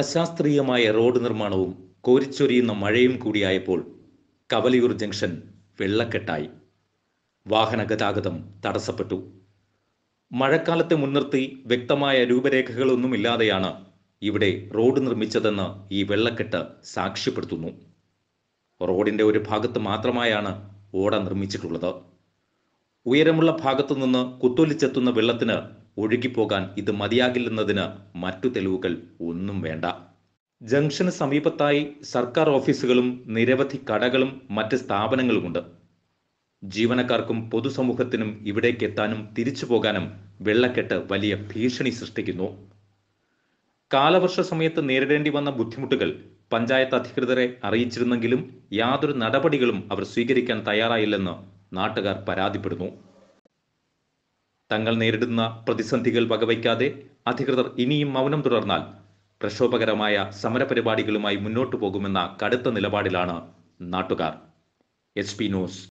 അശാസ്ത്രീയമായ റോഡ് നിർമ്മാണവും കോരിച്ചൊരിയുന്ന മഴയും കൂടിയായപ്പോൾ കവലിയൂർ ജംഗ്ഷൻ വെള്ളക്കെട്ടായി വാഹന ഗതാഗതം തടസ്സപ്പെട്ടു മഴക്കാലത്തെ മുൻനിർത്തി വ്യക്തമായ രൂപരേഖകളൊന്നുമില്ലാതെയാണ് ഇവിടെ റോഡ് നിർമ്മിച്ചതെന്ന് ഈ വെള്ളക്കെട്ട് സാക്ഷ്യപ്പെടുത്തുന്നു റോഡിൻ്റെ ഒരു ഭാഗത്ത് മാത്രമായാണ് ഓട നിർമ്മിച്ചിട്ടുള്ളത് ഉയരമുള്ള ഭാഗത്തു നിന്ന് കുത്തൊലിച്ചെത്തുന്ന വെള്ളത്തിന് ഒഴുകിപ്പോകാൻ ഇത് മതിയാകില്ലെന്നതിന് മറ്റു തെളിവുകൾ ഒന്നും വേണ്ട ജംഗ്ഷന് സമീപത്തായി സർക്കാർ ഓഫീസുകളും നിരവധി കടകളും മറ്റ് സ്ഥാപനങ്ങളുമുണ്ട് ജീവനക്കാർക്കും പൊതുസമൂഹത്തിനും ഇവിടേക്ക് എത്താനും തിരിച്ചു പോകാനും വെള്ളക്കെട്ട് വലിയ ഭീഷണി സൃഷ്ടിക്കുന്നു കാലവർഷ സമയത്ത് നേരിടേണ്ടി വന്ന ബുദ്ധിമുട്ടുകൾ പഞ്ചായത്ത് അധികൃതരെ അറിയിച്ചിരുന്നെങ്കിലും യാതൊരു നടപടികളും അവർ സ്വീകരിക്കാൻ തയ്യാറായില്ലെന്ന് നാട്ടുകാർ പരാതിപ്പെടുന്നു തങ്ങൾ നേരിടുന്ന പ്രതിസന്ധികൾ വകവയ്ക്കാതെ അധികൃതർ ഇനിയും മൗനം തുടർന്നാൽ പ്രക്ഷോഭകരമായ സമരപരിപാടികളുമായി മുന്നോട്ടു പോകുമെന്ന കടുത്ത നിലപാടിലാണ് നാട്ടുകാർ എസ് പി ന്യൂസ്